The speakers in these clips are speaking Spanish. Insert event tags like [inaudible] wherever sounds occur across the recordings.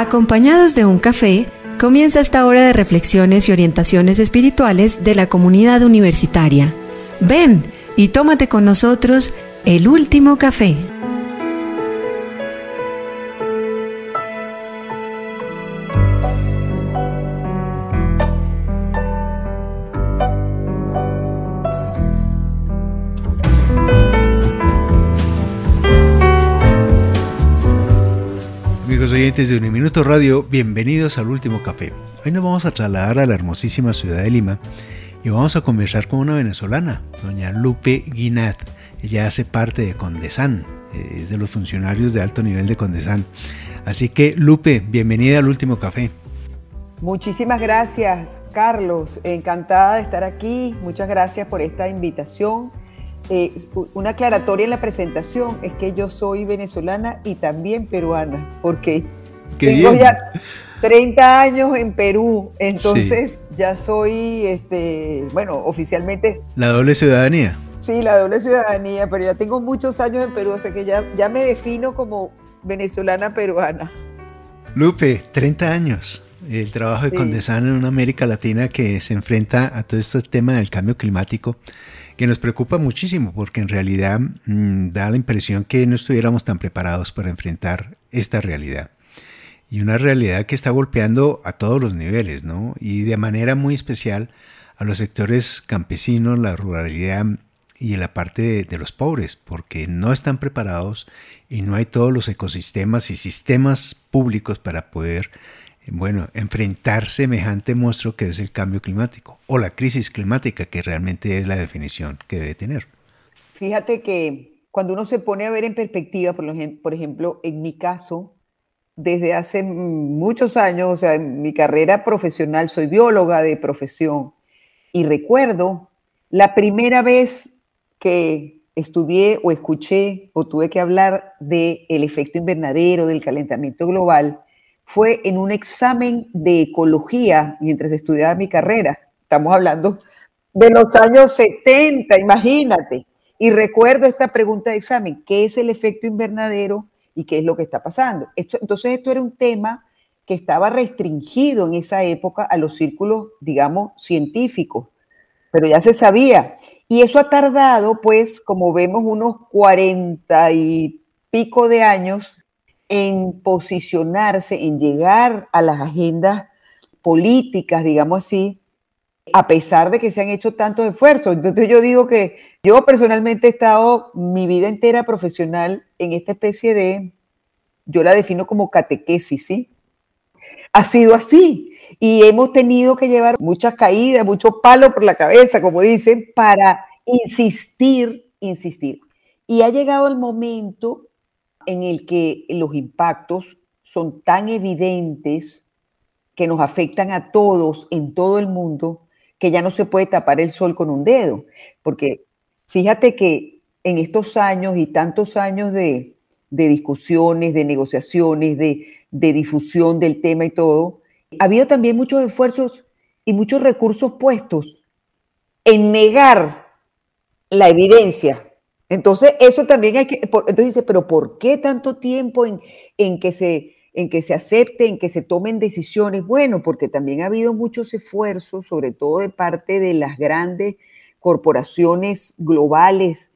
Acompañados de un café, comienza esta hora de reflexiones y orientaciones espirituales de la comunidad universitaria. Ven y tómate con nosotros el último café. de Uniminuto Radio, bienvenidos al último café. Hoy nos vamos a trasladar a la hermosísima ciudad de Lima y vamos a conversar con una venezolana, doña Lupe Guinat. Ella hace parte de Condesan, eh, es de los funcionarios de alto nivel de Condesan. Así que, Lupe, bienvenida al último café. Muchísimas gracias, Carlos. Encantada de estar aquí. Muchas gracias por esta invitación. Eh, una aclaratoria en la presentación es que yo soy venezolana y también peruana, porque tengo ya 30 años en Perú, entonces ya soy, este, bueno, oficialmente. La doble ciudadanía. Sí, la doble ciudadanía, pero ya tengo muchos años en Perú, o sea que ya, ya me defino como venezolana peruana. Lupe, 30 años. El trabajo de Condesano en una América Latina que se enfrenta a todo este tema del cambio climático que nos preocupa muchísimo porque en realidad mm, da la impresión que no estuviéramos tan preparados para enfrentar esta realidad y una realidad que está golpeando a todos los niveles, ¿no? Y de manera muy especial a los sectores campesinos, la ruralidad y la parte de, los pobres, porque no están preparados y no hay todos los ecosistemas y sistemas públicos para poder, eh, bueno, enfrentar semejante monstruo que es el cambio climático o la crisis climática, que realmente es la definición que debe tener. Fíjate que cuando uno se pone a ver en perspectiva, por ejemplo, en mi caso, desde hace muchos años, o sea, en mi carrera profesional soy bióloga de profesión y recuerdo la primera vez que estudié o escuché o tuve que hablar del efecto invernadero, del calentamiento global, fue en un examen de ecología mientras estudiaba mi carrera. Estamos hablando de los años 70, imagínate. Y recuerdo esta pregunta de examen, ¿qué es el efecto invernadero? y qué es lo que está pasando. Esto, entonces esto era un tema que estaba restringido en esa época a los círculos, digamos, científicos, pero ya se sabía. Y eso ha tardado, pues, como vemos, unos cuarenta y pico de años en posicionarse, en llegar a las agendas políticas, digamos así, a pesar de que se han hecho tantos esfuerzos. Entonces yo digo que yo personalmente he estado mi vida entera profesional en esta especie de, yo la defino como catequesis, ¿sí? Ha sido así y hemos tenido que llevar muchas caídas, muchos palos por la cabeza, como dicen, para insistir, insistir. Y ha llegado el momento en el que los impactos son tan evidentes que nos afectan a todos en todo el mundo que ya no se puede tapar el sol con un dedo, porque fíjate que en estos años y tantos años de, discusiones, de negociaciones, de, difusión del tema y todo, ha habido también muchos esfuerzos y muchos recursos puestos en negar la evidencia. Entonces, eso también hay que... Entonces dice, pero ¿por qué tanto tiempo en, que se en que se acepte, en que se tomen decisiones. Bueno, porque también ha habido muchos esfuerzos, sobre todo de parte de las grandes corporaciones globales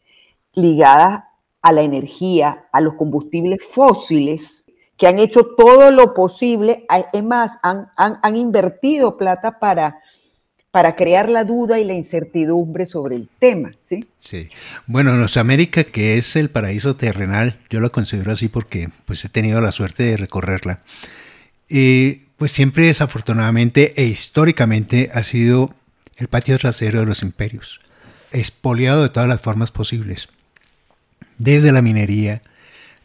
ligadas a la energía, a los combustibles fósiles, que han hecho todo lo posible, es más, han, invertido plata para, para crear la duda y la incertidumbre sobre el tema. ¿sí? sí. Bueno, que es el paraíso terrenal, yo lo considero así porque pues, he tenido la suerte de recorrerla. Eh, pues siempre desafortunadamente e históricamente ha sido el patio trasero de los imperios, expoliado de todas las formas posibles desde la minería,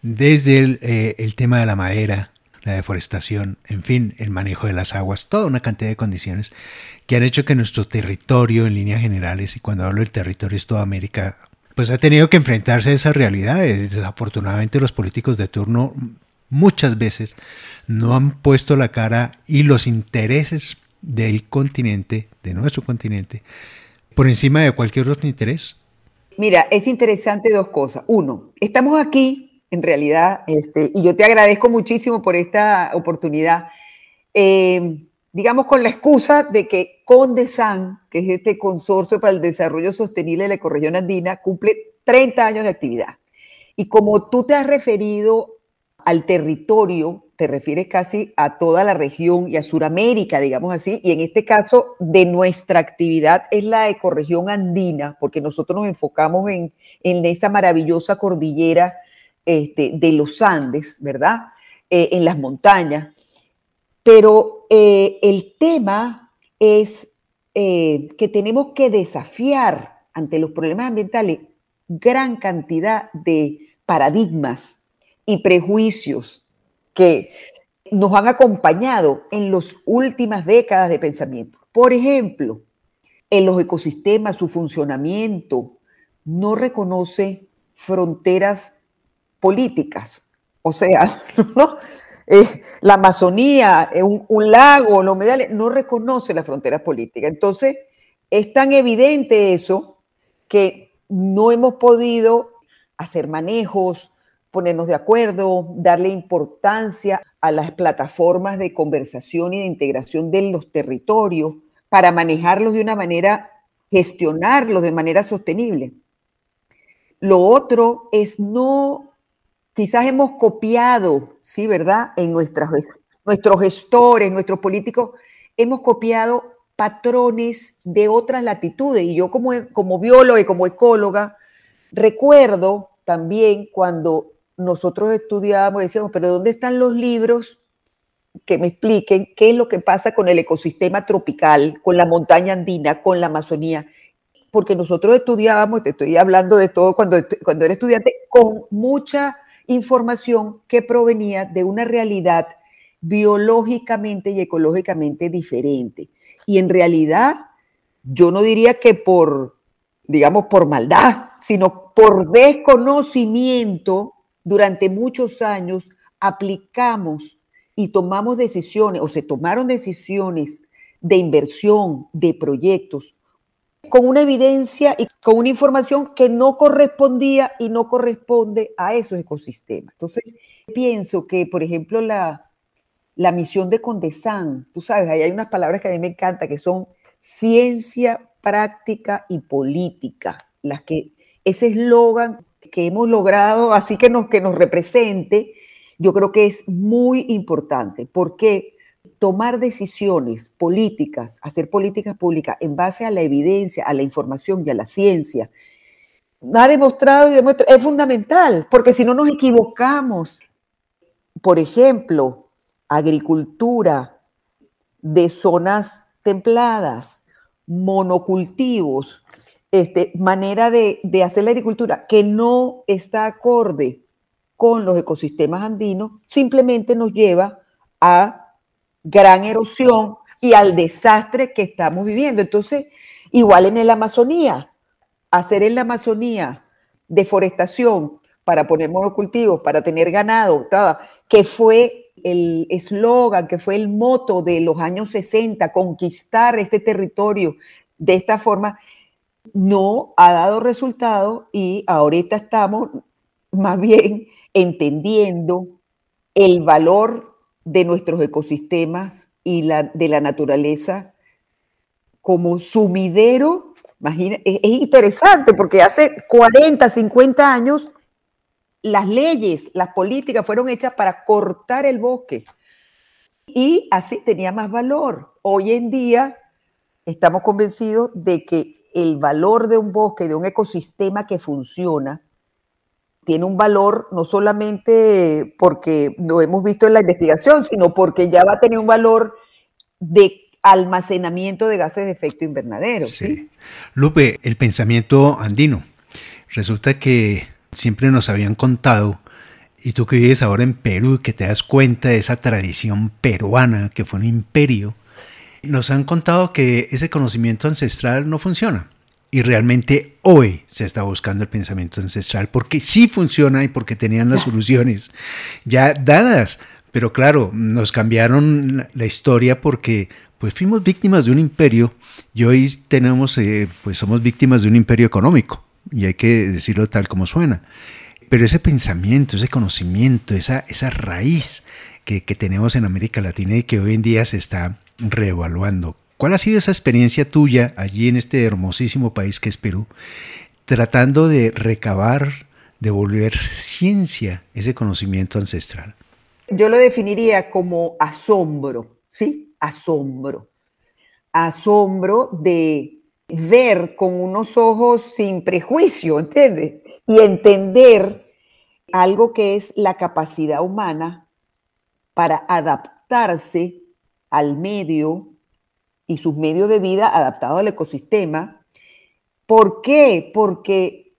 desde eh, el, tema de la madera, la deforestación, en fin, el manejo de las aguas, toda una cantidad de condiciones que han hecho que nuestro territorio en líneas generales, y cuando hablo del territorio es toda América, pues ha tenido que enfrentarse a esas realidades. Desafortunadamente los políticos de turno muchas veces no han puesto la cara y los intereses del continente, de nuestro continente, por encima de cualquier otro interés. Mira, es interesante dos cosas. Uno, estamos aquí, en realidad, este, y yo te agradezco muchísimo por esta oportunidad. Em, digamos, con la excusa de que Condesan, que es este consorcio para el desarrollo sostenible de la ecorregión andina, cumple 30 años de actividad. Y como tú te has referido al territorio te refieres casi a toda la región y a Sudamérica, digamos así, y en este caso de nuestra actividad es la ecorregión andina, porque nosotros nos enfocamos en, esa maravillosa cordillera este, de los Andes, ¿verdad? Eh, en las montañas. Pero eh, el tema es eh, que tenemos que desafiar ante los problemas ambientales gran cantidad de paradigmas y prejuicios que nos han acompañado en las últimas décadas de pensamiento. Por ejemplo, en los ecosistemas, su funcionamiento no reconoce fronteras políticas. O sea, [laughs] eh, la Amazonía, eh, un, lago, los humedales, no reconoce las fronteras políticas. Entonces, es tan evidente eso que no hemos podido hacer manejos, ponernos de acuerdo, darle importancia a las plataformas de conversación y de integración de los territorios para manejarlos de una manera, gestionarlos de manera sostenible. Lo otro es no, quizás hemos copiado, ¿sí, verdad? En nuestras, nuestros gestores, nuestros políticos, hemos copiado patrones de otras latitudes. Y yo como, como bióloga y como ecóloga, recuerdo también cuando nosotros estudiábamos decíamos, pero ¿dónde están los libros que me expliquen qué es lo que pasa con el ecosistema tropical, con la montaña andina, con la Amazonía? Porque nosotros estudiábamos, te estoy hablando de todo cuando, cuando era estudiante, con mucha información que provenía de una realidad biológicamente y ecológicamente diferente. Y en realidad, yo no diría que por, digamos, por maldad, sino por desconocimiento durante muchos años aplicamos y tomamos decisiones o se tomaron decisiones de inversión, de proyectos, con una evidencia y con una información que no correspondía y no corresponde a esos ecosistemas. Entonces, pienso que, por ejemplo, la, la misión de Condesan, tú sabes, ahí hay unas palabras que a mí me encantan, que son ciencia, práctica y política, las que ese eslogan que hemos logrado, así que nos, que nos represente, yo creo que es muy importante, porque tomar decisiones políticas, hacer políticas públicas en base a la evidencia, a la información y a la ciencia, ha demostrado y demuestra, es fundamental, porque si no nos equivocamos, por ejemplo, agricultura de zonas templadas, monocultivos, este, manera de, de hacer la agricultura que no está acorde con los ecosistemas andinos, simplemente nos lleva a gran erosión y al desastre que estamos viviendo. Entonces, igual en el Amazonía, hacer en la Amazonía deforestación para poner monocultivos, para tener ganado, que fue el eslogan, que fue el moto de los años 60, conquistar este territorio de esta forma, no ha dado resultado y ahorita estamos más bien entendiendo el valor de nuestros ecosistemas y la, de la naturaleza como sumidero. es, es interesante porque hace 40, 50 años las leyes, las políticas fueron hechas para cortar el bosque y así tenía más valor. Hoy en día estamos convencidos de que el valor de un bosque, de un ecosistema que funciona, tiene un valor no solamente porque lo hemos visto en la investigación, sino porque ya va a tener un valor de almacenamiento de gases de efecto invernadero. Sí. Lupe, el pensamiento andino. Resulta que siempre nos habían contado, y tú que vives ahora en Perú, que te das cuenta de esa tradición peruana que fue un imperio, nos han contado que ese conocimiento ancestral no funciona. Y realmente hoy se está buscando el pensamiento ancestral porque sí funciona y porque tenían las soluciones ya dadas. Pero claro, nos cambiaron la historia porque pues fuimos víctimas de un imperio y hoy tenemos, eh, pues somos víctimas de un imperio económico. Y hay que decirlo tal como suena. Pero ese pensamiento, ese conocimiento, esa, esa raíz que, que tenemos en América Latina y que hoy en día se está reevaluando. ¿Cuál ha sido esa experiencia tuya allí en este hermosísimo país que es Perú, tratando de recabar, devolver ciencia, ese conocimiento ancestral? Yo lo definiría como asombro, ¿sí? Asombro. Asombro de ver con unos ojos sin prejuicio, ¿entiendes? Y entender algo que es la capacidad humana para adaptarse al medio y sus medios de vida adaptados al ecosistema. ¿Por qué? Porque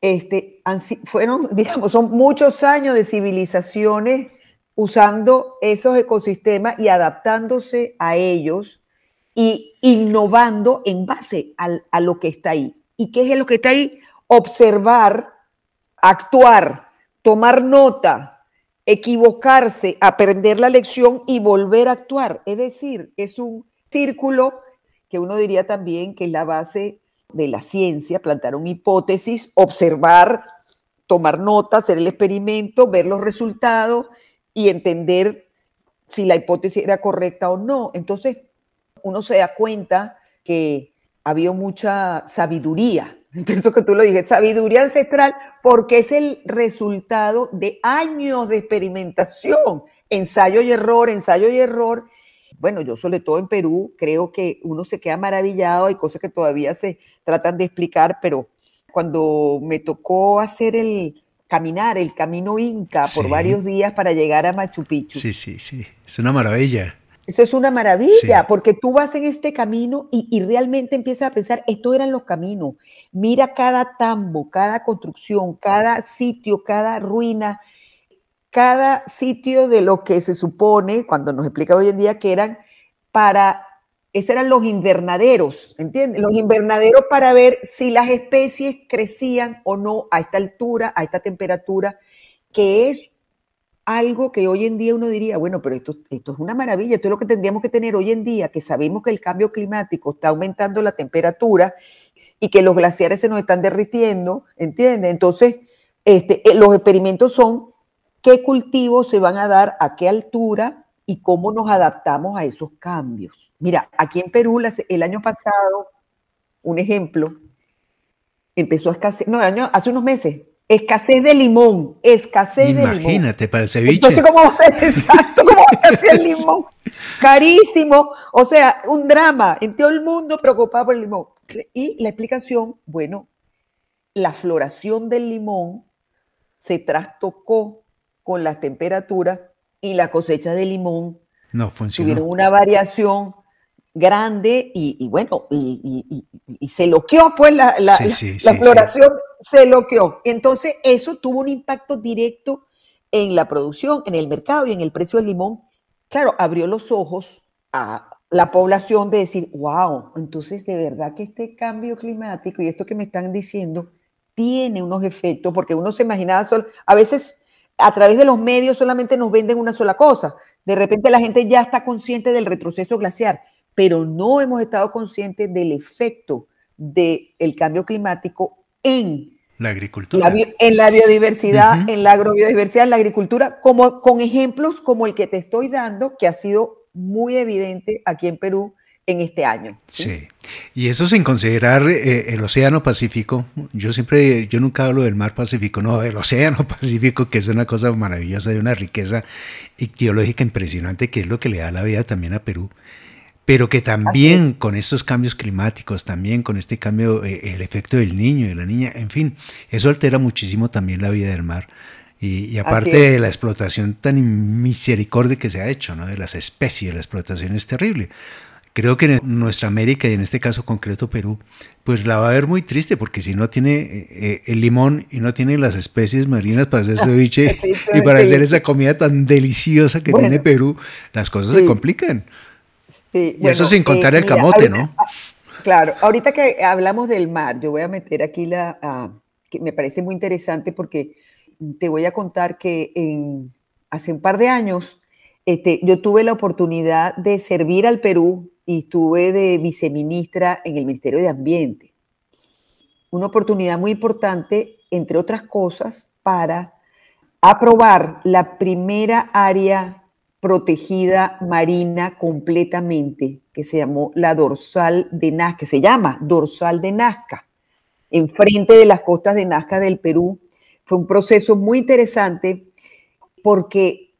este, fueron, [laughs] digamos, son muchos años de civilizaciones usando esos ecosistemas y adaptándose a ellos y innovando en base a lo que está ahí. ¿Y qué es lo que está ahí? Observar, actuar, tomar nota, equivocarse, aprender la lección y volver a actuar. Es decir, es un círculo que uno diría también que es la base de la ciencia, plantar una hipótesis, observar, tomar nota, hacer el experimento, ver los resultados y entender si la hipótesis era correcta o no. Entonces, uno se da cuenta que había mucha sabiduría eso que tú lo dijiste, sabiduría ancestral, porque es el resultado de años de experimentación, ensayo y error, ensayo y error. Bueno, yo sobre todo en Perú creo que uno se queda maravillado, hay cosas que todavía se tratan de explicar, pero cuando me tocó hacer el caminar, el camino inca por varios días para llegar a Machu Picchu. Sí, sí, sí, es una maravilla. Eso es una maravilla, porque tú vas en este camino y, y, realmente empiezas a pensar, estos eran los caminos. Mira cada tambo, cada construcción, cada sitio, cada ruina, cada sitio de lo que se supone, cuando nos explica hoy en día que eran para, esos eran los invernaderos, ¿entiendes? Los invernaderos para ver si las especies crecían o no a esta altura, a esta temperatura, que es algo que hoy en día uno diría, bueno, pero esto, esto es una maravilla, esto es lo que tendríamos que tener hoy en día, que sabemos que el cambio climático está aumentando la temperatura y que los glaciares se nos están derritiendo, ¿entiendes? Entonces, este, eh, los experimentos son qué cultivos se van a dar, a qué altura y cómo nos adaptamos a esos cambios. Mira, aquí en Perú el año pasado, un ejemplo, empezó a escasear, no, hace unos meses, Escasez de limón, escasez de limón. Imagínate, para el ceviche. Entonces, ¿cómo va a ser [laughs] exacto? ¿Cómo va a ser el limón? Carísimo. O sea, un drama en todo el mundo preocupado por el limón. Y la explicación, bueno, la floración del limón se trastocó con las temperaturas y la cosecha de limón no funcionó. Tuvieron una variación grande y, bueno, y, se loqueó pues la, la, floración, se loqueó. Entonces eso tuvo un impacto directo en la producción, en el mercado y en el precio del limón. Claro, abrió los ojos a la población de decir, wow, entonces de verdad que este cambio climático y esto que me están diciendo tiene unos efectos, porque uno se imaginaba, solo, a veces a través de los medios solamente nos venden una sola cosa, de repente la gente ya está consciente del retroceso glaciar, pero no hemos estado conscientes del efecto del el cambio climático en la agricultura. en la biodiversidad, en la agrobiodiversidad, en la agricultura, como, con ejemplos como el que te estoy dando, que ha sido muy evidente aquí en Perú en este año. Sí, y eso sin considerar eh, el Océano Pacífico. Yo siempre, yo nunca hablo del Mar Pacífico, no, del Océano [laughs] Pacífico, que es una cosa maravillosa, de una riqueza ideológica impresionante, que es lo que le da la vida también a Perú pero que también con estos cambios climáticos, también con este cambio, eh, el efecto del niño y la niña, en fin, eso altera muchísimo también la vida del mar. Y, aparte de la explotación tan misericordia que se ha hecho, ¿no? de las especies, la explotación es terrible. Creo que en e-, nuestra América y en este caso concreto Perú, pues la va a ver muy triste porque si no tiene eh, eh, el limón y no tiene las especies marinas para hacer [laughs] ceviche y para hacer esa comida tan deliciosa que tiene Perú, las cosas se complican y eso sin eh, contar el camote, ¿no? Ah, claro, ahorita que hablamos del mar, yo voy a meter aquí la, ah, que me parece muy interesante porque te voy a contar que hace un par de años este, yo tuve la oportunidad de servir al Perú y estuve de viceministra en el Ministerio de Ambiente. Una oportunidad muy importante, entre otras cosas, para aprobar la primera área protegida marina completamente, que se llamó la dorsal de Nazca, que se llama dorsal de Nazca, enfrente de las costas de Nazca del Perú. Fue un proceso muy interesante porque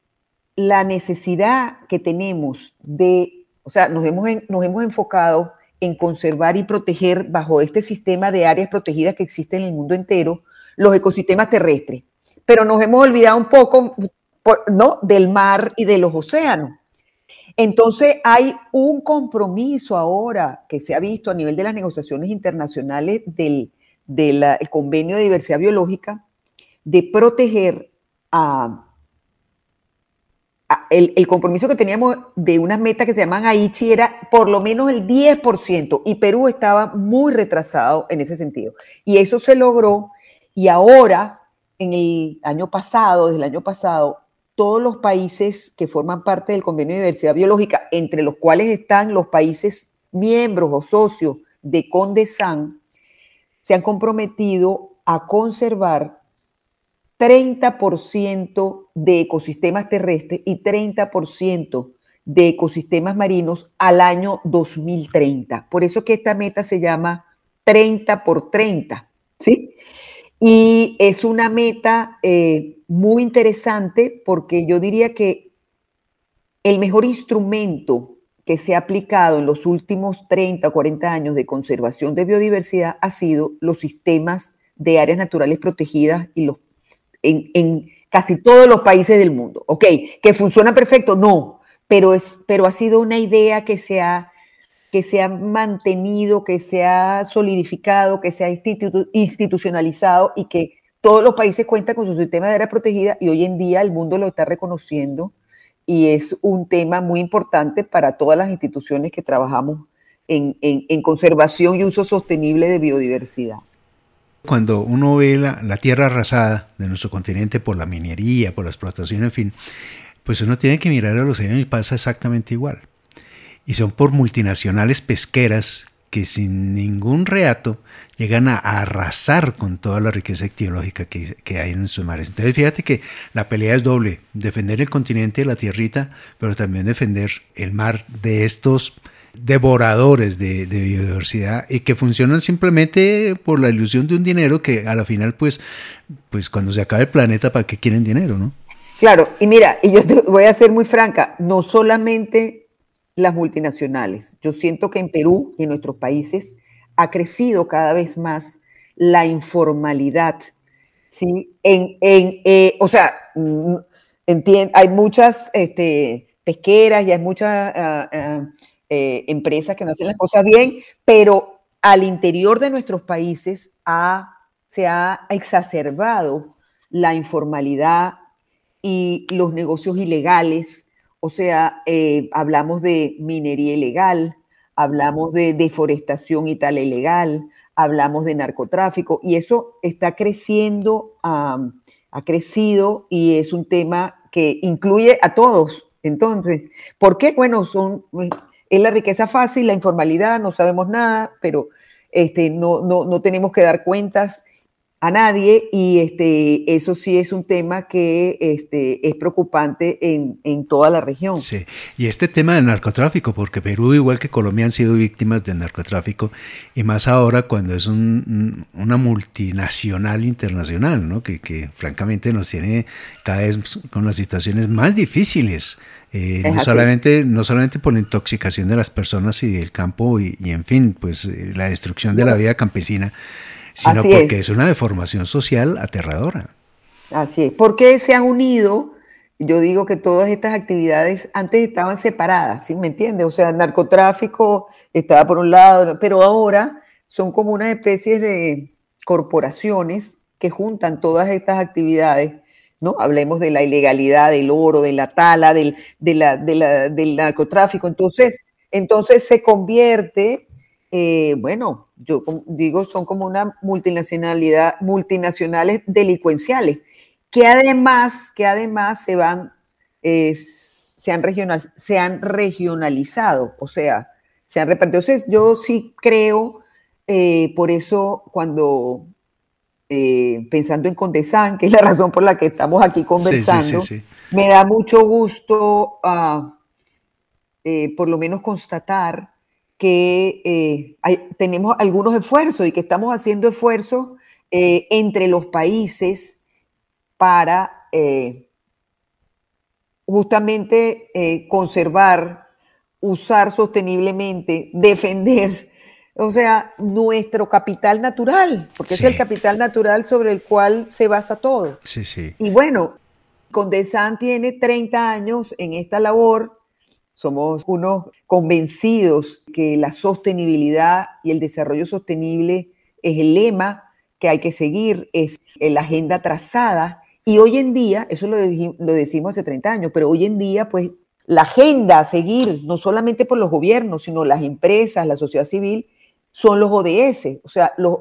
la necesidad que tenemos de, o sea, nos hemos, nos hemos enfocado en conservar y proteger bajo este sistema de áreas protegidas que existen en el mundo entero los ecosistemas terrestres. Pero nos hemos olvidado un poco, ¿no? del mar y de los océanos. Entonces hay un compromiso ahora que se ha visto a nivel de las negociaciones internacionales del, ah, convenio de diversidad biológica de proteger el, el, compromiso que teníamos de unas metas que se llaman Aichi era por lo menos el 10% y Perú estaba muy retrasado en ese sentido. Y eso se logró y ahora, en el año pasado, desde el año pasado, todos los países que forman parte del Convenio de Diversidad Biológica, entre los cuales están los países miembros o socios de Condesan, se han comprometido a conservar 30% de ecosistemas terrestres y 30% de ecosistemas marinos al año 2030. Por eso que esta meta se llama 30 por 30, ¿sí? Y es una meta eh, muy interesante porque yo diría que el mejor instrumento que se ha aplicado en los últimos 30 o 40 años de conservación de biodiversidad ha sido los sistemas de áreas naturales protegidas y los, en, casi todos los países del mundo. Ok, que funciona perfecto, no, pero, es, pero ha sido una idea que se ha que se ha mantenido, que se ha solidificado, que se ha institucionalizado y que todos los países cuentan con su sistema de área protegida y hoy en día el mundo lo está reconociendo y es un tema muy importante para todas las instituciones que trabajamos en, conservación y uso sostenible de biodiversidad. Cuando uno ve la, tierra arrasada de nuestro continente por la minería, por la explotación, en fin, pues uno tiene que mirar a los años y pasa exactamente igual y son por multinacionales pesqueras que sin ningún reato llegan a arrasar con toda la riqueza ictiológica que, hay en sus mares. Entonces fíjate que la pelea es doble, defender el continente la tierrita, pero también defender el mar de estos devoradores de, biodiversidad y que funcionan simplemente por la ilusión de un dinero que a la final, pues, pues cuando se acabe el planeta, ¿para qué quieren dinero, no? Claro, y mira, y yo te voy a ser muy franca, no solamente las multinacionales. Yo siento que en Perú y en nuestros países ha crecido cada vez más la informalidad. ¿sí? En, eh, o sea, mm, hay muchas este, pesqueras y hay muchas ah, ah, eh, empresas que no hacen las cosas bien, pero al interior de nuestros países se ha exacerbado la informalidad y los negocios ilegales o sea, eh, hablamos de minería ilegal, hablamos de deforestación y tal ilegal, hablamos de narcotráfico y eso está creciendo, ha crecido y es un tema que incluye a todos. Entonces, ¿por qué? Bueno, son, pues, es la riqueza fácil, la informalidad, no sabemos nada, pero este, no, no, no tenemos que dar cuentas a nadie y este, eso sí es un tema que este, es preocupante en, toda la región. Sí, y este tema del narcotráfico, porque Perú igual que Colombia han sido víctimas del narcotráfico y más ahora cuando es un, una multinacional internacional, ¿no? que, francamente nos tiene cada vez con las situaciones más difíciles. Eh, no, solamente, no solamente por la intoxicación de las personas y del campo y en fin, pues eh, la destrucción de la vida campesina, sino porque es. una deformación social aterradora. Así es, porque se han unido, yo digo que todas estas actividades antes estaban separadas, ¿sí me entiendes? O sea, el narcotráfico estaba por un lado, pero ahora son como una especie de corporaciones que juntan todas estas actividades ¿no? Hablemos de la ilegalidad del oro, de la tala, del, de del narcotráfico. Entonces, entonces se convierte, eh, bueno, yo digo, son como una multinacionalidad, multinacionales delincuenciales, que además, que además se van, eh, se, han regional, se han regionalizado, o sea, se han repartido. Entonces, yo sí creo, eh, por eso cuando eh, pensando en Condesán, que es la razón por la que estamos aquí conversando, me da mucho gusto ah, por lo menos constatar que eh, tenemos algunos esfuerzos y que estamos haciendo esfuerzos eh, entre los países para eh, justamente conservar, usar sosteniblemente, defender, o sea, nuestro capital natural, porque es el capital natural sobre el cual se basa todo. Sí, sí. Y bueno, Condesan tiene 30 años en esta labor somos unos convencidos que la sostenibilidad y el desarrollo sostenible es el lema que hay que seguir, es la agenda trazada. Y hoy en día, eso lo, lo decimos hace 30 años, pero hoy en día, pues la agenda a seguir, no solamente por los gobiernos, sino las empresas, la sociedad civil, son los ODS. O sea, los,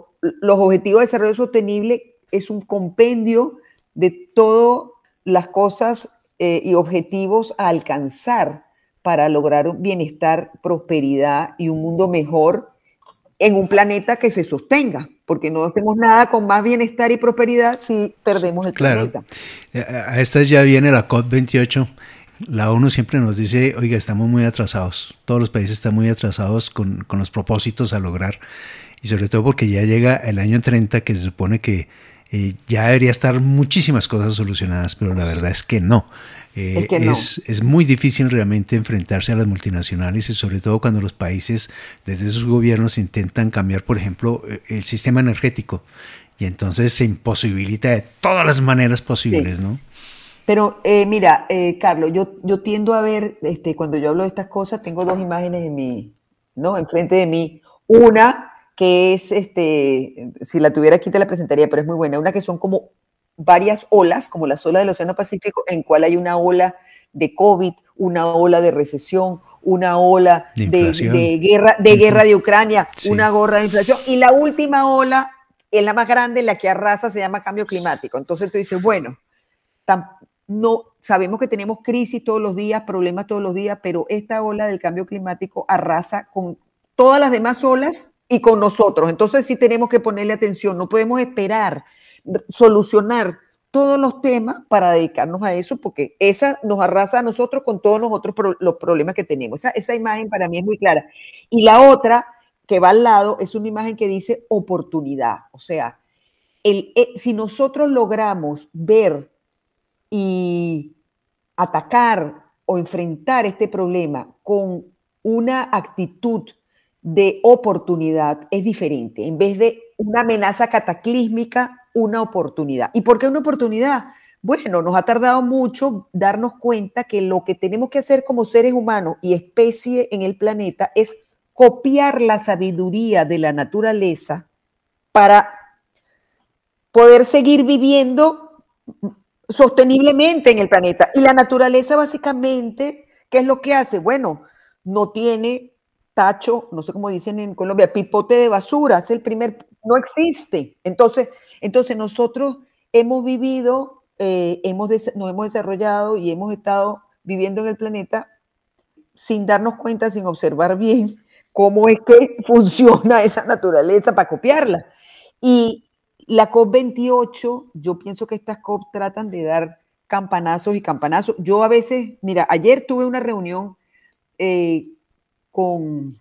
Objetivos de Desarrollo Sostenible es un compendio de todas las cosas eh, y objetivos a alcanzar para lograr un bienestar, prosperidad y un mundo mejor en un planeta que se sostenga, porque no hacemos nada con más bienestar y prosperidad si perdemos el claro. planeta. Eh, eh, a estas ya viene la COP28. La ONU siempre nos dice, oiga, estamos muy atrasados, todos los países están muy atrasados con, los propósitos a lograr, y sobre todo porque ya llega el año 30, que se supone que eh, ya debería estar muchísimas cosas solucionadas, pero la verdad es que no. Eh, es, es, muy difícil realmente enfrentarse a las multinacionales y sobre todo cuando los países desde sus gobiernos intentan cambiar, por ejemplo, eh, el sistema energético y entonces se imposibilita de todas las maneras posibles, ¿no? Pero eh, mira, Carlos, yo, yo tiendo a ver, este, cuando yo hablo de estas cosas, tengo dos imágenes en mi, ¿no? Enfrente de mí. Una que es, este, si la tuviera aquí te la presentaría, pero es muy buena. Una que son como varias olas, como las olas del Océano Pacífico, en cual hay una ola de COVID, una ola de recesión, una ola de, guerra, de guerra de Ucrania, una gorra de inflación. Y la última ola, es la más grande, la que arrasa, se llama cambio climático. Entonces tú dices, bueno, no sabemos que tenemos crisis todos los días, problemas todos los días, pero esta ola del cambio climático arrasa con todas las demás olas y con nosotros. Entonces sí tenemos que ponerle atención, no podemos esperar solucionar todos los temas para dedicarnos a eso, porque esa nos arrasa a nosotros con todos los los problemas que tenemos. Esa, esa imagen para mí es muy clara. Y la otra que va al lado es una imagen que dice oportunidad. O sea, el, eh, si nosotros logramos ver y atacar o enfrentar este problema con una actitud de oportunidad, es diferente. En vez de una amenaza cataclísmica una oportunidad. ¿Y por qué una oportunidad? Bueno, nos ha tardado mucho darnos cuenta que lo que tenemos que hacer como seres humanos y especie en el planeta es copiar la sabiduría de la naturaleza para poder seguir viviendo sosteniblemente en el planeta. Y la naturaleza básicamente, ¿qué es lo que hace? Bueno, no tiene tacho, no sé cómo dicen en Colombia, pipote de basura, es el primer no existe. Entonces, entonces nosotros hemos vivido, eh, hemos nos hemos desarrollado y hemos estado viviendo en el planeta sin darnos cuenta, sin observar bien cómo es que [laughs] funciona esa naturaleza para copiarla. Y la COP28, yo pienso que estas COP tratan de dar campanazos y campanazos. Yo a veces, mira, ayer tuve una reunión eh, con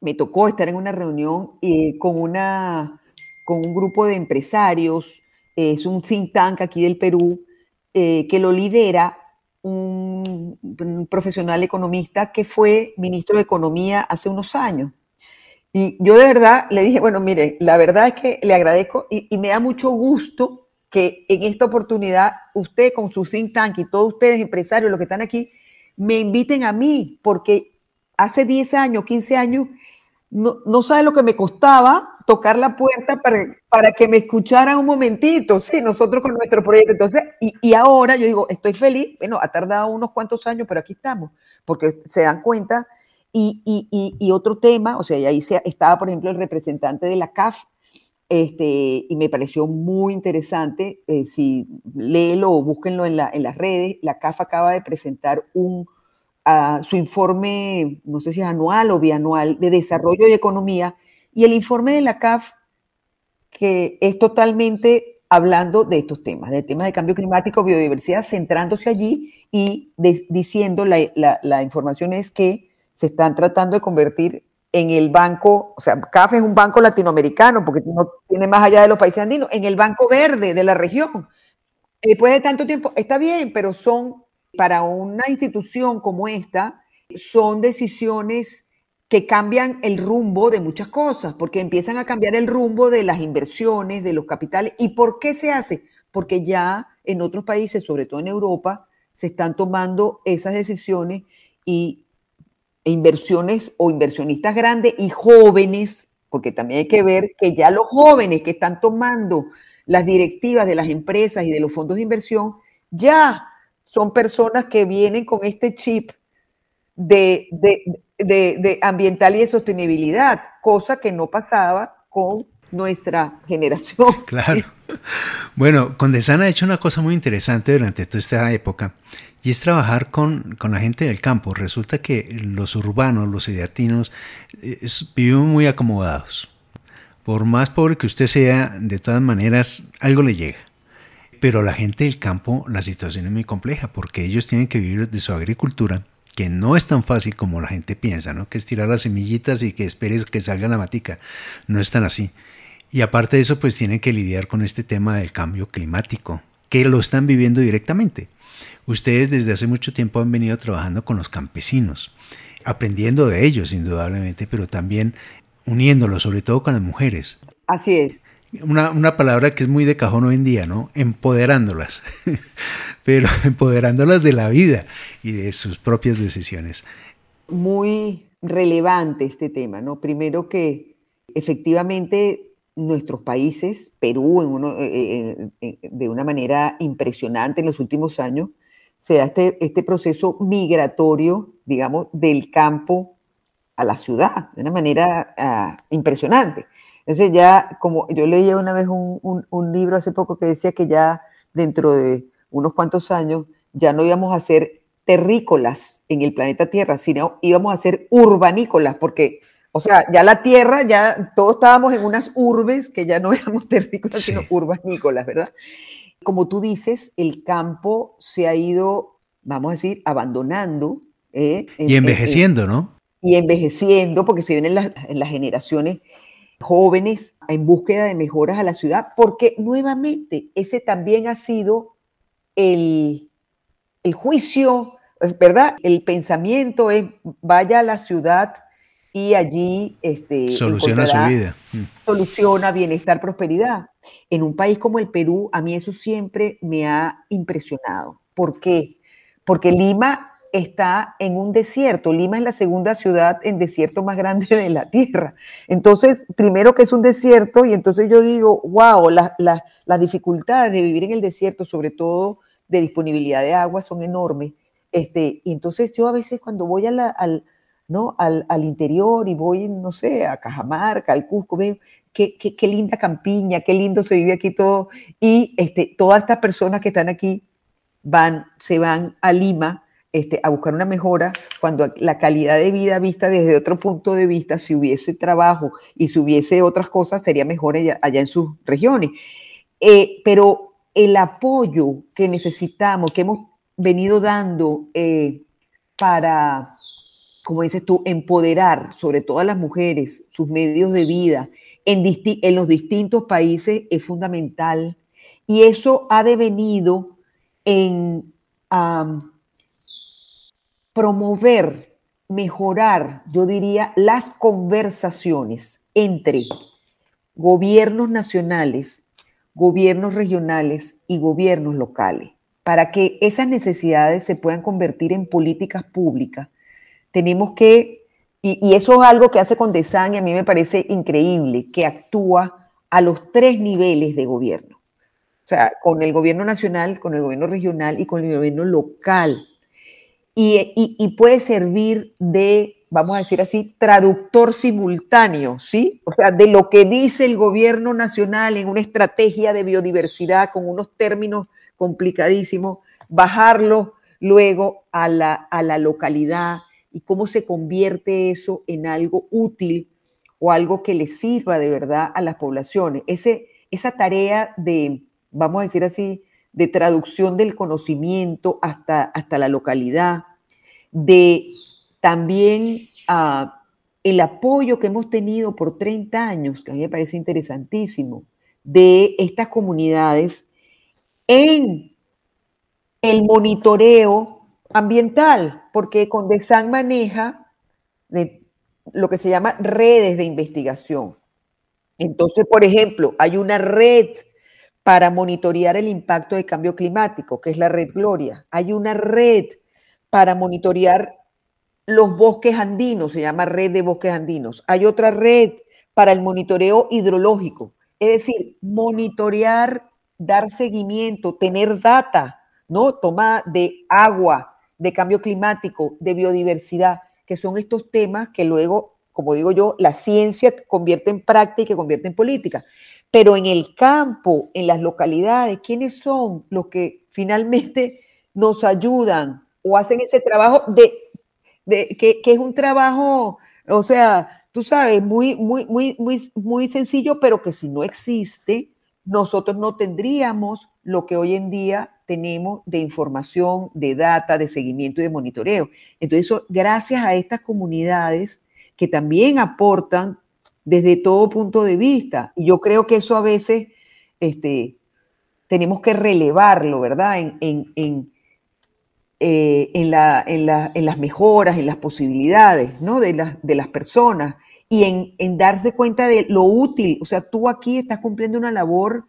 me tocó estar en una reunión eh, con, una, con un grupo de empresarios, eh, es un think tank aquí del Perú, eh, que lo lidera un, profesional economista que fue ministro de Economía hace unos años. Y yo de verdad le dije, bueno, mire, la verdad es que le agradezco y, y me da mucho gusto que en esta oportunidad usted con su think tank y todos ustedes empresarios, los que están aquí, me inviten a mí, porque hace 10 años, 15 años, no, no lo que me costaba tocar la puerta para, para que me escucharan un momentito, sí, nosotros con nuestro proyecto. Entonces, y, ahora yo digo, estoy feliz, bueno, ha tardado unos cuantos años, pero aquí estamos, porque se dan cuenta. Y, otro tema, o sea, ahí estaba, por ejemplo, el representante de la CAF, este, y me pareció muy interesante, eh, si léelo o búsquenlo en, la, en las redes, la CAF acaba de presentar un su informe, no sé si es anual o bianual, de desarrollo y economía, y el informe de la CAF, que es totalmente hablando de estos temas, de temas de cambio climático, biodiversidad, centrándose allí y diciendo, la, información es que se están tratando de convertir en el banco, o sea, CAF es un banco latinoamericano, porque no tiene más allá de los países andinos, en el banco verde de la región. Después de tanto tiempo, está bien, pero son para una institución como esta son decisiones que cambian el rumbo de muchas cosas, porque empiezan a cambiar el rumbo de las inversiones, de los capitales. ¿Y por qué se hace? Porque ya en otros países, sobre todo en Europa, se están tomando esas decisiones y e inversiones o inversionistas grandes y jóvenes, porque también hay que ver que ya los jóvenes que están tomando las directivas de las empresas y de los fondos de inversión, ya son personas que vienen con este chip de, ambiental y de sostenibilidad, cosa que no pasaba con nuestra generación. [laughs] Claro. Bueno, Condesana ha hecho una cosa muy interesante durante toda esta época y es trabajar con, la gente del campo. Resulta que los urbanos, los ideatinos, eh, es muy acomodados. Por más pobre que usted sea, de todas maneras, algo le llega. Pero la gente del campo, la situación es muy compleja porque ellos tienen que vivir de su agricultura, que no es tan fácil como la gente piensa, ¿no? Que es tirar las semillitas y que esperes que salga la matica. No es tan así. Y aparte de eso, pues tienen que lidiar con este tema del cambio climático, que lo están viviendo directamente. Ustedes desde hace mucho tiempo han venido trabajando con los campesinos, aprendiendo de ellos indudablemente, pero también uniéndolos, sobre todo con las mujeres. Así es una, palabra que es muy de cajón hoy en día, ¿no? Empoderándolas, [laughs] pero [laughs] empoderándolas de la vida y de sus propias decisiones. Muy relevante este tema, ¿no? Primero que efectivamente nuestros países, Perú eh, eh, eh, de una manera impresionante en los últimos años, se da este, este proceso migratorio, digamos, del campo a la ciudad, de una manera ah, impresionante. Entonces ya, como yo leía una vez un, libro hace poco que decía que ya dentro de unos cuantos años ya no íbamos a ser terrícolas en el planeta Tierra, sino íbamos a ser urbanícolas, porque, o sea, ya la Tierra, ya todos estábamos en unas urbes que ya no [laughs] éramos terrícolas, sino urbanícolas, ¿verdad? Como tú dices, el campo se ha ido, vamos a decir, abandonando. ¿eh? Y envejeciendo, ¿no? Y envejeciendo, porque se vienen las, las generaciones jóvenes en búsqueda de mejoras a la ciudad, porque nuevamente ese también ha sido el, el juicio, ¿verdad? El pensamiento es vaya a la ciudad y allí este, soluciona su vida. Mm. Soluciona bienestar, prosperidad. En un país como el Perú, a mí eso siempre me ha impresionado. ¿Por qué? Porque Lima está en un desierto. Lima es la segunda ciudad en desierto más grande de la Tierra. Entonces, primero que es un desierto, y entonces yo digo, wow, las, las dificultades de vivir en el desierto, sobre todo de disponibilidad de agua, son enormes. Este, entonces yo a veces cuando voy a al, ¿no? Al, interior y voy, no sé, a Cajamarca, al Cusco, veo qué, linda campiña, qué lindo se vive aquí todo. Y este, todas estas personas que están aquí van, se van a Lima este, a buscar una mejora cuando la calidad de vida vista desde otro punto de vista, si hubiese trabajo y si hubiese otras cosas, sería mejor allá, en sus regiones. Eh, pero el apoyo que necesitamos, que hemos venido dando eh, para, como dices tú, empoderar sobre todo a las mujeres, sus medios de vida en, los distintos países es fundamental. Y eso ha devenido en promover, mejorar, yo diría, las conversaciones entre gobiernos nacionales, gobiernos regionales y gobiernos locales. Para que esas necesidades se puedan convertir en políticas públicas, tenemos que, y, eso es algo que hace Desán y a mí me parece increíble, que actúa a los tres niveles de gobierno. O sea, con el gobierno nacional, con el gobierno regional y con el gobierno local y, puede servir de, vamos a decir así, traductor simultáneo, ¿sí? O sea, de lo que dice el gobierno nacional en una estrategia de biodiversidad con unos términos complicadísimos, bajarlo luego a la, localidad y cómo se convierte eso en algo útil o algo que le sirva de verdad a las poblaciones. Ese, esa tarea de, vamos a decir así, de traducción del conocimiento hasta, hasta la localidad, de también ah, el apoyo que hemos tenido por 30 años, que a mí me parece interesantísimo, de estas comunidades en el monitoreo ambiental, porque Condesan maneja de lo que se llama redes de investigación. Entonces, por ejemplo, hay una red para monitorear el impacto del cambio climático, que es la red Gloria. Hay una red para monitorear los bosques andinos, se llama red de bosques andinos. Hay otra red para el monitoreo hidrológico, es decir, monitorear, dar seguimiento, tener data, ¿no? Toma de agua, de cambio climático, de biodiversidad, que son estos temas que luego, como digo yo, la ciencia convierte en práctica y convierte en política. Pero en el campo, en las localidades, ¿quiénes son los que finalmente nos ayudan o hacen ese trabajo de, que, es un trabajo, o sea, tú sabes, muy, muy, muy, muy, muy sencillo, pero que si no existe, nosotros no tendríamos lo que hoy en día tenemos de información, de data, de seguimiento y de monitoreo. Entonces, gracias a estas comunidades que también aportan desde todo punto de vista. Y yo creo que eso a veces este, tenemos que relevarlo, ¿verdad? En, en, en, eh, en, en, las mejoras, en las posibilidades ¿no? de, las, personas y en, darse cuenta de lo útil. O sea, tú aquí estás cumpliendo una labor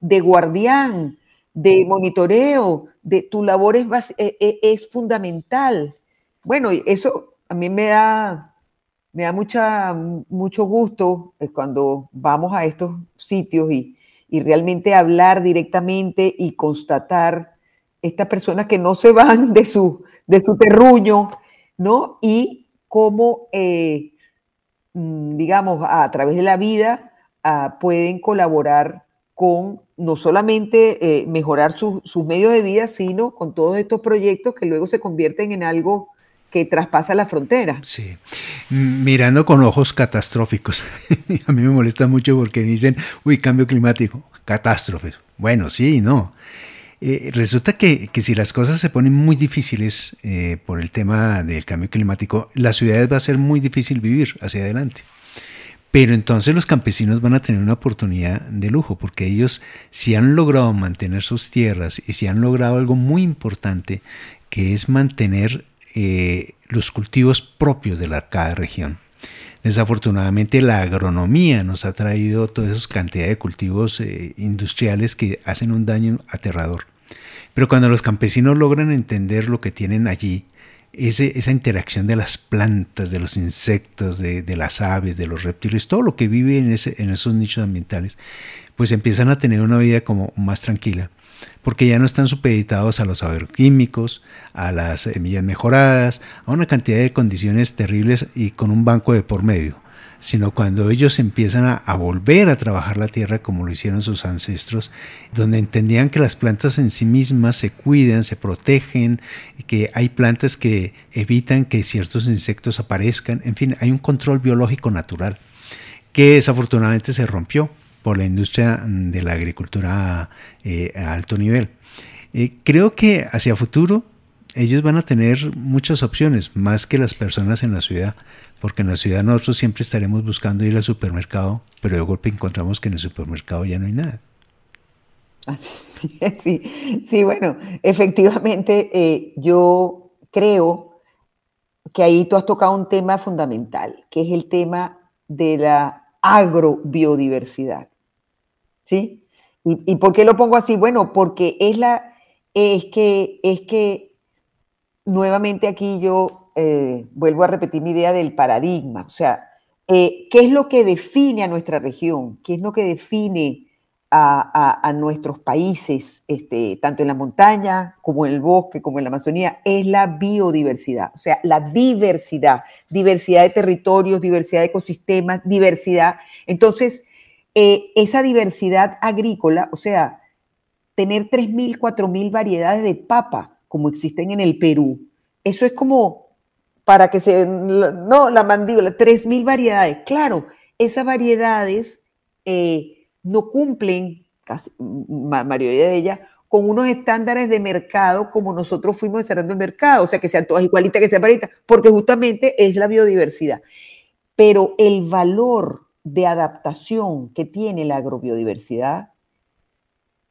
de guardián, de monitoreo, de tu labor es, eh, eh, es, fundamental. Bueno, eso a mí me da, me da mucho gusto cuando vamos a estos sitios y, y realmente hablar directamente y constatar estas personas que no se van de su, de su terruño, ¿no? Y cómo, eh, mm, digamos, a través de la vida ah, pueden colaborar con no solamente eh, mejorar sus medios de vida, sino con todos estos proyectos que luego se convierten en algo que traspasa la frontera. Sí, mirando con ojos catastróficos. [laughs] a mí me molesta mucho porque dicen, uy, cambio climático, catástrofes. Bueno, sí, no. Eh, resulta que, si las cosas se ponen muy difíciles eh, por el tema del cambio climático, las ciudades va a ser muy difícil vivir hacia adelante. Pero entonces los campesinos van a tener una oportunidad de lujo, porque ellos si han logrado mantener sus tierras y si han logrado algo muy importante, que es mantener eh, los cultivos propios de la, cada región. Desafortunadamente la agronomía nos ha traído toda esa cantidad de cultivos industriales que hacen un daño aterrador. Pero cuando los campesinos logran entender lo que tienen allí, esa interacción de las plantas, de los insectos, de, las aves, de los reptiles, todo lo que vive en, en esos nichos ambientales, pues empiezan a tener una vida como más tranquila porque ya no están supeditados a los agroquímicos, a las semillas mejoradas, a una cantidad de condiciones terribles y con un banco de por medio sino cuando ellos empiezan a, volver a trabajar la tierra como lo hicieron sus ancestros, donde entendían que las plantas en sí mismas se cuidan, se protegen, que hay plantas que evitan que ciertos insectos aparezcan, en fin, hay un control biológico natural que desafortunadamente se rompió por la industria mm, de la agricultura eh, a alto nivel. Eh, creo que hacia futuro ellos van a tener muchas opciones, más que las personas en la ciudad, porque en la ciudad nosotros siempre estaremos buscando ir al supermercado, pero de golpe encontramos que en el supermercado ya no hay nada. [laughs] Sí, sí, sí bueno, efectivamente eh, yo creo que ahí tú has tocado un tema fundamental, que es el tema de la agrobiodiversidad. ¿Sí? ¿Y, y por qué lo pongo así? Bueno, porque es la, es que, es que nuevamente aquí yo eh, vuelvo a repetir mi idea del paradigma, o sea, eh, ¿qué es lo que define a nuestra región? ¿Qué es lo que define a, nuestros países, este, tanto en la montaña como en el bosque, como en la Amazonía? Es la biodiversidad, o sea, la diversidad, diversidad de territorios, diversidad de ecosistemas, diversidad. Entonces, eh, esa diversidad agrícola, o sea, tener 3.000, 4.000 variedades de papa, como existen en el Perú, eso es como para que se... No, la mandíbula, 3.000 variedades. Claro, esas variedades eh, no cumplen, casi la mayoría de ellas, con unos estándares de mercado como nosotros fuimos cerrando el mercado, o sea, que sean todas igualitas, que sean varitas, porque justamente es la biodiversidad. Pero el valor de adaptación que tiene la agrobiodiversidad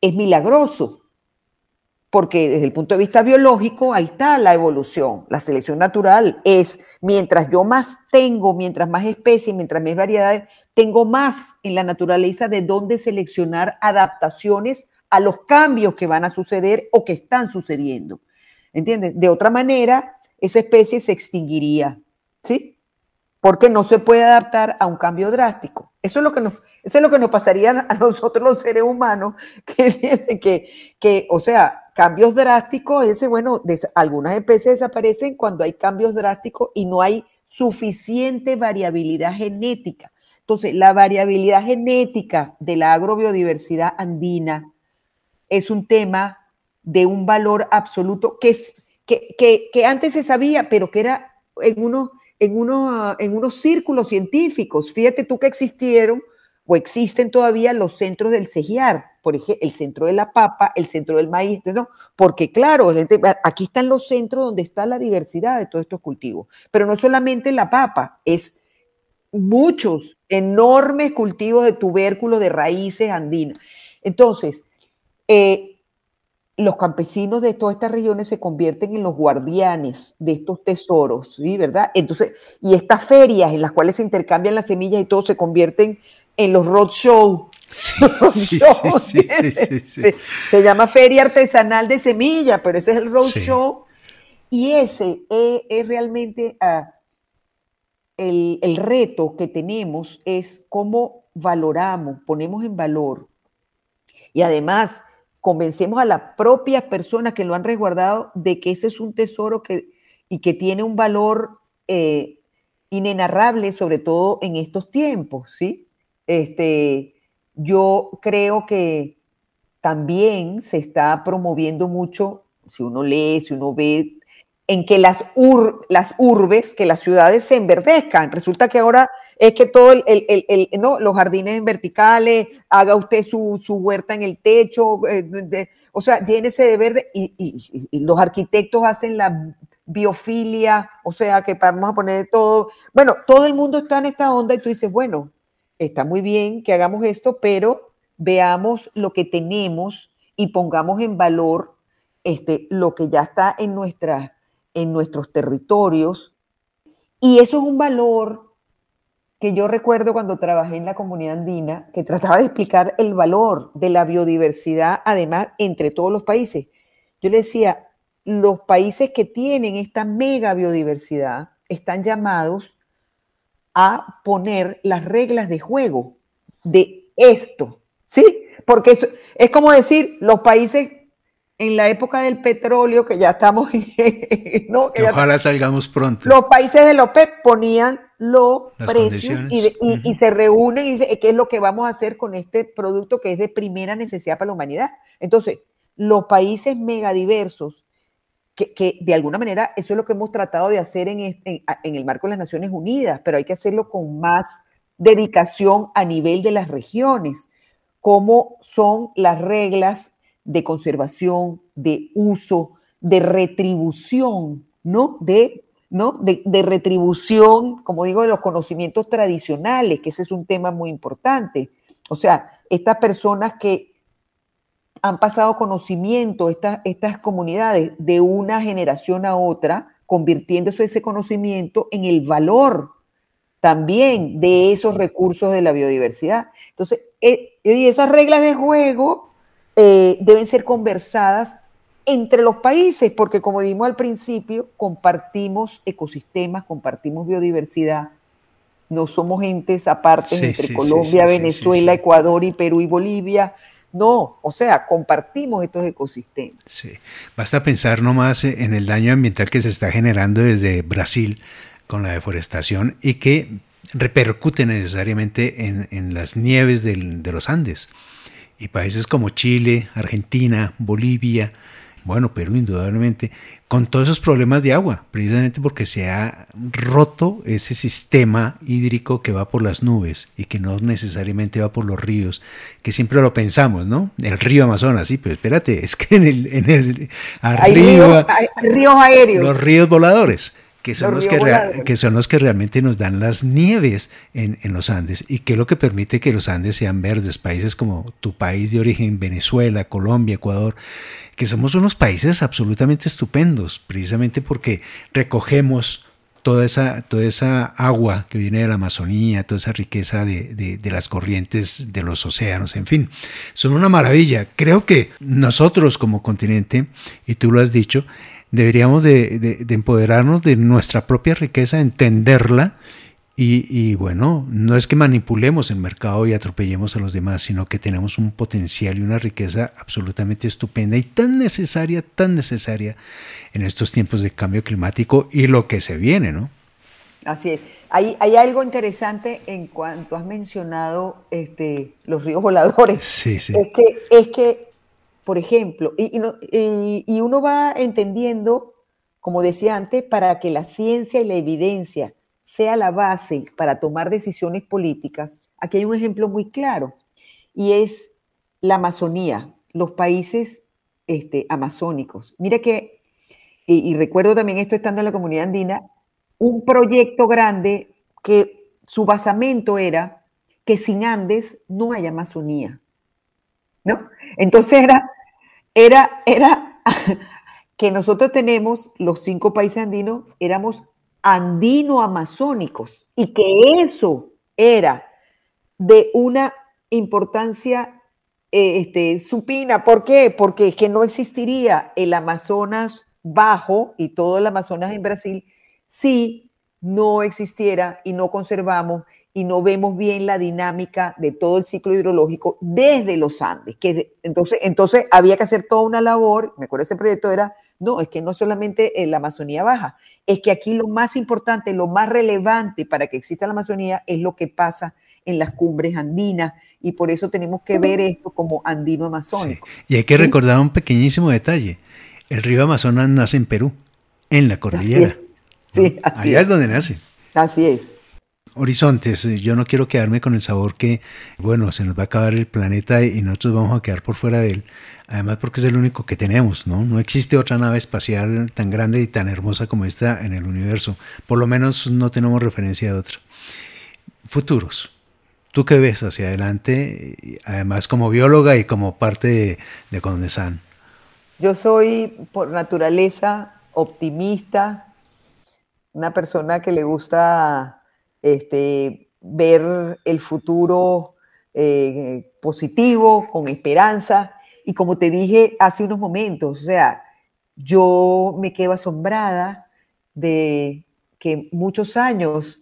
es milagroso, porque desde el punto de vista biológico, ahí está la evolución. La selección natural es, mientras yo más tengo, mientras más especies, mientras más variedades, tengo más en la naturaleza de dónde seleccionar adaptaciones a los cambios que van a suceder o que están sucediendo. ¿Entiendes? De otra manera, esa especie se extinguiría, ¿sí? Porque no se puede adaptar a un cambio drástico. Eso es lo que nos, es lo que nos pasaría a nosotros los seres humanos, [laughs] que, que, que o sea, cambios drásticos, ese, bueno, algunas especies desaparecen cuando hay cambios drásticos y no hay suficiente variabilidad genética. Entonces, la variabilidad genética de la agrobiodiversidad andina es un tema de un valor absoluto que, es, que, antes se sabía, pero que era en unos, en, en unos círculos científicos. Fíjate tú que existieron o existen todavía los centros del CEGIAR, por ejemplo, el centro de la papa, el centro del maíz, ¿no? porque claro, aquí están los centros donde está la diversidad de todos estos cultivos, pero no solamente la papa, es muchos enormes cultivos de tubérculos, de raíces andinas. Entonces, eh, los campesinos de todas estas regiones se convierten en los guardianes de estos tesoros, ¿sí? ¿verdad? Entonces, y estas ferias en las cuales se intercambian las semillas y todo se convierten en los roadshows [laughs] Sí, sí, sí, se, llama Feria Artesanal de Semilla, pero ese es el Roadshow Y ese es, realmente ah, el, reto que tenemos, es cómo valoramos, ponemos en valor. Y además, convencemos a las propias personas que lo han resguardado de que ese es un tesoro que, y que tiene un valor eh, inenarrable, sobre todo en estos tiempos, ¿sí? Este, yo creo que también se está promoviendo mucho, si uno lee, si uno ve, en que las, las urbes, que las ciudades se enverdezcan. Resulta que ahora es que todo el, no, los jardines en verticales, haga usted su, huerta en el techo, eh, o sea, llénese de verde y, y, los arquitectos hacen la biofilia, o sea, que vamos a poner todo, bueno, todo el mundo está en esta onda y tú dices, bueno, está muy bien que hagamos esto, pero veamos lo que tenemos y pongamos en valor este, lo que ya está en, en nuestros territorios. Y eso es un valor que yo recuerdo cuando trabajé en la comunidad andina, que trataba de explicar el valor de la biodiversidad, además, entre todos los países. Yo le decía, los países que tienen esta mega biodiversidad están llamados a poner las reglas de juego de esto, ¿sí? Porque es, es como decir, los países en la época del petróleo, que ya estamos, [laughs] ¿no? Ojalá salgamos pronto. Los países de los ponían los precios y, y, se reúnen y dicen qué es lo que vamos a hacer con este producto que es de primera necesidad para la humanidad. Entonces, los países megadiversos que, de alguna manera eso es lo que hemos tratado de hacer en, en, el marco de las Naciones Unidas, pero hay que hacerlo con más dedicación a nivel de las regiones, cómo son las reglas de conservación, de uso, de retribución, ¿no? De, ¿no? De, de retribución, como digo, de los conocimientos tradicionales, que ese es un tema muy importante. O sea, estas personas que han pasado conocimiento estas, estas comunidades de una generación a otra, convirtiéndose ese conocimiento en el valor también de esos recursos de la biodiversidad. Entonces, eh, y esas reglas de juego eh, deben ser conversadas entre los países, porque como dimos al principio, compartimos ecosistemas, compartimos biodiversidad, no somos entes aparte entre Colombia, Venezuela, Ecuador y Perú y Bolivia, no, o sea, compartimos estos ecosistemas. Sí, basta pensar nomás en el daño ambiental que se está generando desde Brasil con la deforestación y que repercute necesariamente en, las nieves de los Andes. Y países como Chile, Argentina, Bolivia, bueno, pero indudablemente, con todos esos problemas de agua, precisamente porque se ha roto ese sistema hídrico que va por las nubes y que no necesariamente va por los ríos, que siempre lo pensamos, ¿no? El río Amazonas, sí, pero espérate, [laughs] es que en el, en el ríos aéreos. Los ríos voladores que son, los, que, que son los que realmente nos dan las nieves en, los Andes y que es lo que permite que los Andes sean verdes. Países como tu país de origen, Venezuela, Colombia, Ecuador, que somos unos países absolutamente estupendos, precisamente porque recogemos toda esa, toda esa agua que viene de la Amazonía, toda esa riqueza de, las corrientes de los océanos, en fin, son una maravilla. Creo que nosotros como continente, y tú lo has dicho, deberíamos de, empoderarnos de nuestra propia riqueza, entenderla y, bueno, no es que manipulemos el mercado y atropellemos a los demás, sino que tenemos un potencial y una riqueza absolutamente estupenda y tan necesaria, tan necesaria en estos tiempos de cambio climático y lo que se viene, ¿no? Así es. Hay, algo interesante en cuanto has mencionado este, los ríos voladores. Sí, sí. Es que, es que por ejemplo, y, uno va entendiendo, como decía antes, para que la ciencia y la evidencia sea la base para tomar decisiones políticas, aquí hay un ejemplo muy claro, y es la Amazonía, los países este, amazónicos. Mira que, y, recuerdo también esto estando en la comunidad andina, un proyecto grande que su basamento era que sin Andes no hay Amazonía. ¿No? Entonces era era, [laughs] que nosotros tenemos, los cinco países andinos, éramos andino-amazónicos y que eso era de una importancia eh, este, supina. ¿Por qué? Porque es que no existiría el Amazonas bajo y todo el Amazonas en Brasil si no existiera y no conservamos y no vemos bien la dinámica de todo el ciclo hidrológico desde los Andes. Que entonces, entonces había que hacer toda una labor, me acuerdo ese proyecto era, no, es que no solamente eh, la Amazonía baja, es que aquí lo más importante, lo más relevante para que exista la Amazonía es lo que pasa en las cumbres andinas y por eso tenemos que ver esto como andino-amazónico. Y hay que recordar un pequeñísimo detalle, el río Amazonas nace en Perú, en la cordillera. [laughs] Sí, así Allá es. donde nace. Así es. Horizontes, eh, yo no quiero quedarme con el sabor que, bueno, se nos va a acabar el planeta y nosotros vamos a quedar por fuera de él. Además, porque es el único que tenemos, ¿no? No existe otra nave espacial tan grande y tan hermosa como esta en el universo. Por lo menos no tenemos referencia de otra. Futuros. ¿Tú qué ves hacia adelante? Además, como bióloga y como parte de, de Condesan. Yo soy por naturaleza optimista, una persona que le gusta este, ver el futuro eh, positivo, con esperanza. Y como te dije hace unos momentos, o sea, yo me quedo asombrada de que muchos años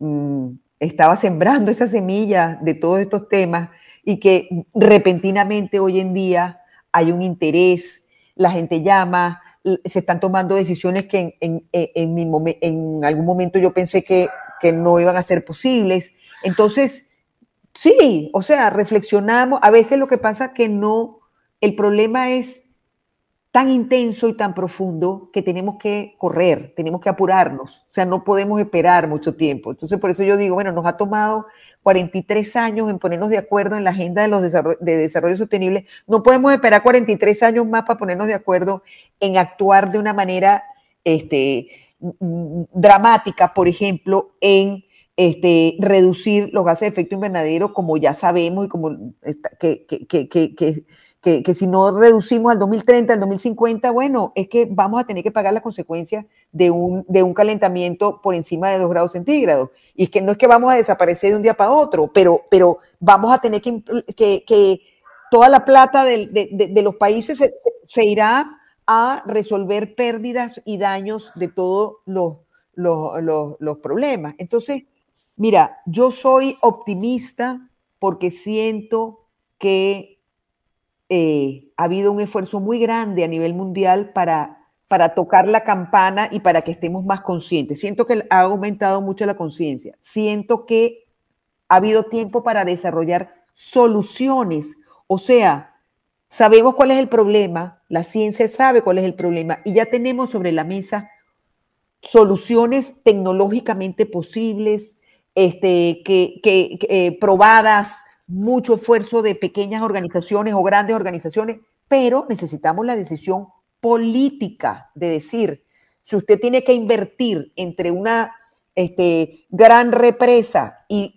mm, estaba sembrando esa semilla de todos estos temas y que repentinamente hoy en día hay un interés, la gente llama, se están tomando decisiones que en, en, en, mi en algún momento yo pensé que, que, no iban a ser posibles. Entonces, sí, o sea, reflexionamos. A veces lo que pasa que no, el problema es tan intenso y tan profundo que tenemos que correr, tenemos que apurarnos, o sea, no podemos esperar mucho tiempo. Entonces, por eso yo digo, bueno, nos ha tomado 43 años en ponernos de acuerdo en la agenda de, los de desarrollo sostenible, no podemos esperar 43 años más para ponernos de acuerdo en actuar de una manera este, dramática, por ejemplo, en... Este, reducir los gases de efecto invernadero, como ya sabemos y como que, que, que que, si no reducimos al 2030, al 2050, bueno, es que vamos a tener que pagar las consecuencias de un, de un calentamiento por encima de 2 grados centígrados. Y es que no es que vamos a desaparecer de un día para otro, pero, pero vamos a tener que, que, toda la plata de, los países se, irá a resolver pérdidas y daños de todos los, los problemas. Entonces, mira, yo soy optimista porque siento que eh, ha habido un esfuerzo muy grande a nivel mundial para, para tocar la campana y para que estemos más conscientes. Siento que ha aumentado mucho la conciencia. Siento que ha habido tiempo para desarrollar soluciones. O sea, sabemos cuál es el problema, la ciencia sabe cuál es el problema y ya tenemos sobre la mesa soluciones tecnológicamente posibles, este, que, eh, probadas, mucho esfuerzo de pequeñas organizaciones o grandes organizaciones, pero necesitamos la decisión política de decir, si usted tiene que invertir entre una este, gran represa y,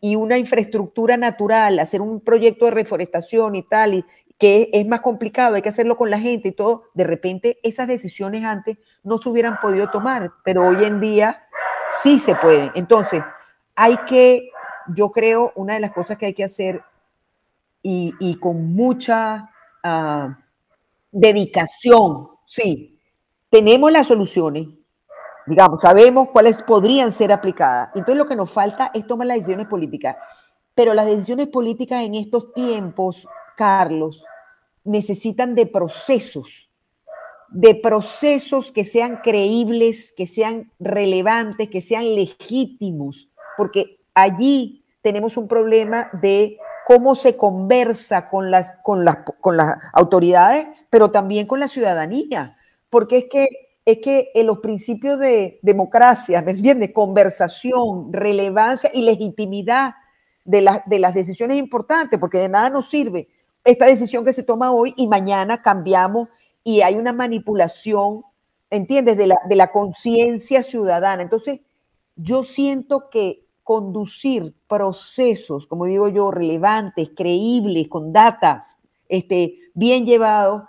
y, una infraestructura natural, hacer un proyecto de reforestación y tal, y que es más complicado, hay que hacerlo con la gente y todo, de repente esas decisiones antes no se hubieran podido tomar, pero hoy en día sí se pueden. Entonces, hay que yo creo una de las cosas que hay que hacer y, con mucha ah, dedicación, sí, tenemos las soluciones, digamos, sabemos cuáles podrían ser aplicadas. Entonces lo que nos falta es tomar las decisiones políticas. Pero las decisiones políticas en estos tiempos, Carlos, necesitan de procesos, de procesos que sean creíbles, que sean relevantes, que sean legítimos, porque allí tenemos un problema de cómo se conversa con las, con las, con las autoridades, pero también con la ciudadanía, porque es que, es que en los principios de democracia, ¿me entiendes? Conversación, relevancia y legitimidad de, de las decisiones importantes, porque de nada nos sirve esta decisión que se toma hoy y mañana cambiamos y hay una manipulación, ¿entiendes?, de la, de la conciencia ciudadana. Entonces, yo siento que conducir procesos, como digo yo, relevantes, creíbles, con datas, este, bien llevados,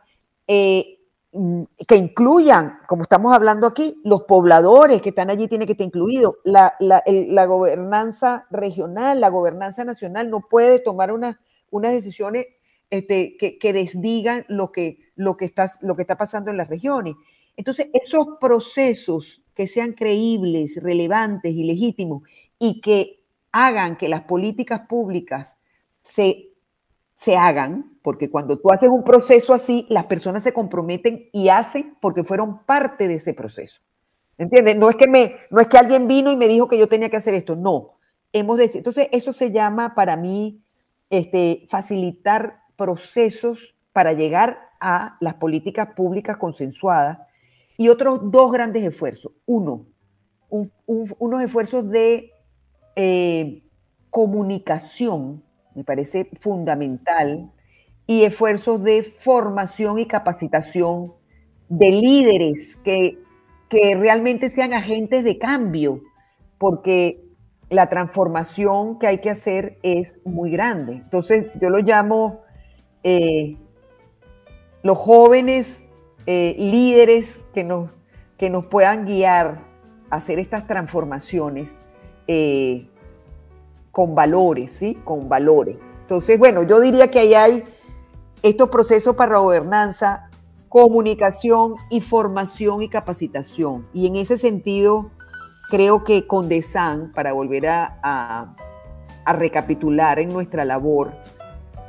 eh, mm, que incluyan, como estamos hablando aquí, los pobladores que están allí tiene que estar incluido la, gobernanza regional, la gobernanza nacional no puede tomar una, unas decisiones este, que, desdigan lo que, lo, que lo que está pasando en las regiones. Entonces, esos procesos que sean creíbles, relevantes y legítimos y que hagan que las políticas públicas se, hagan, porque cuando tú haces un proceso así, las personas se comprometen y hacen porque fueron parte de ese proceso. ¿Entiendes? No es que me, no es que alguien vino y me dijo que yo tenía que hacer esto. No. Hemos Entonces, eso se llama para mí este, facilitar procesos para llegar a las políticas públicas consensuadas. Y otros dos grandes esfuerzos. Uno, unos esfuerzos de eh, comunicación, me parece fundamental, y esfuerzos de formación y capacitación de líderes que, realmente sean agentes de cambio, porque la transformación que hay que hacer es muy grande. Entonces yo lo llamo eh, los jóvenes eh, líderes que nos, que nos puedan guiar a hacer estas transformaciones eh, con valores, ¿sí? Con valores. Entonces, bueno, yo diría que ahí hay estos procesos para gobernanza, comunicación y formación y capacitación. Y en ese sentido, creo que con DESAN, para volver a, recapitular en nuestra labor,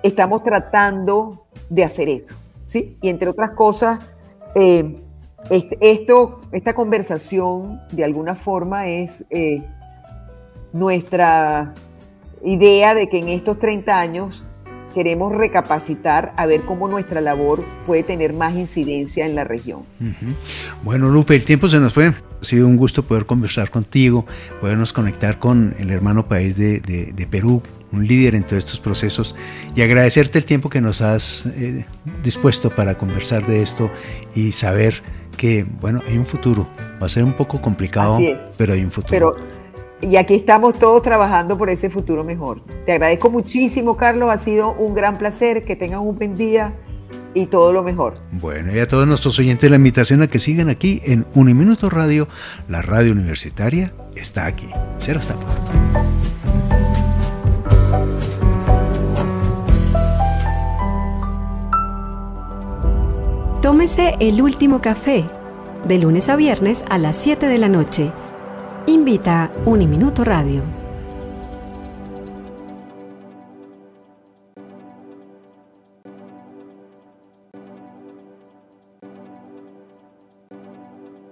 estamos tratando de hacer eso, ¿sí? Y entre otras cosas, eh, esto, esta conversación de alguna forma es... Eh, nuestra idea de que en estos 30 años queremos recapacitar a ver cómo nuestra labor puede tener más incidencia en la región. Bueno, Lupe, el tiempo se nos fue. Ha sido un gusto poder conversar contigo, podernos conectar con el hermano país de, Perú, un líder en todos estos procesos, y agradecerte el tiempo que nos has eh, dispuesto para conversar de esto y saber que, bueno, hay un futuro. Va a ser un poco complicado, pero hay un futuro y aquí estamos todos trabajando por ese futuro mejor. Te agradezco muchísimo, Carlos. Ha sido un gran placer. Que tengan un buen día y todo lo mejor. Bueno, y a todos nuestros oyentes la invitación a que sigan aquí en Uniminuto Radio. La radio universitaria está aquí. Será hasta pronto. Tómese el último café de lunes a viernes a las 7 de la noche Invita Uniminuto Radio.